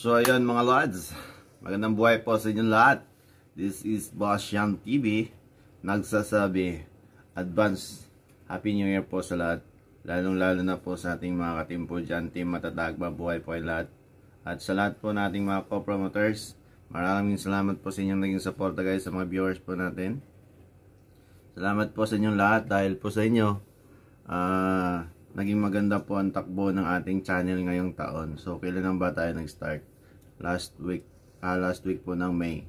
So ayun mga lords, magandang buhay po sa inyong lahat. This is Boss Yang TV, nagsasabi, advance, happy new year po sa lahat. Lalong lalo na po sa ating mga katimpo dyan, team matatag, mabuhay po ay lahat. At sa lahat po nating mga co-promoters, maraming salamat po sa inyong naging suporta guys sa mga viewers po natin. Salamat po sa inyong lahat dahil po sa inyo, ah... Uh, naging maganda po ang takbo ng ating channel ngayong taon. So, kailan ba tayo nag-start? Last week, ah, last week po ng May.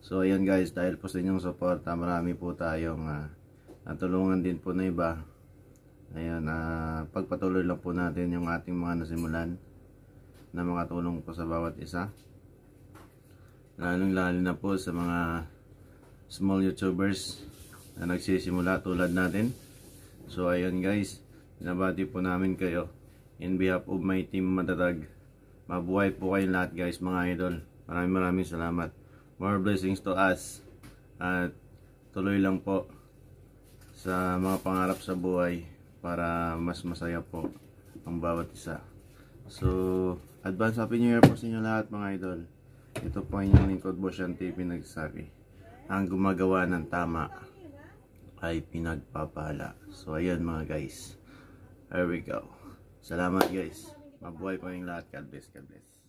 So, ayan guys, dahil po sa inyong suporta, marami po tayong uh, natulungan din po na iba. Ayan, uh, pagpatuloy lang po natin yung ating mga nasimulan na mga tulong po sa bawat isa. Lalong lalo na po sa mga small YouTubers na nagsisimula tulad natin. So, ayan guys, Nabati po namin kayo. In behalf of my team matatag. Mabuhay po kayong lahat guys mga idol. Maraming maraming salamat. More blessings to us. At tuloy lang po sa mga pangarap sa buhay para mas masaya po ang bawat isa. So, advance happy new year po sa inyo lahat mga idol. Ito po inyong lingkod boss yan TV nagsabi. Ang gumagawa ng tama ay pinagpapala. So, ayan mga guys. There we go. Salamat guys. Mabuhay po yung lahat. God bless, God bless.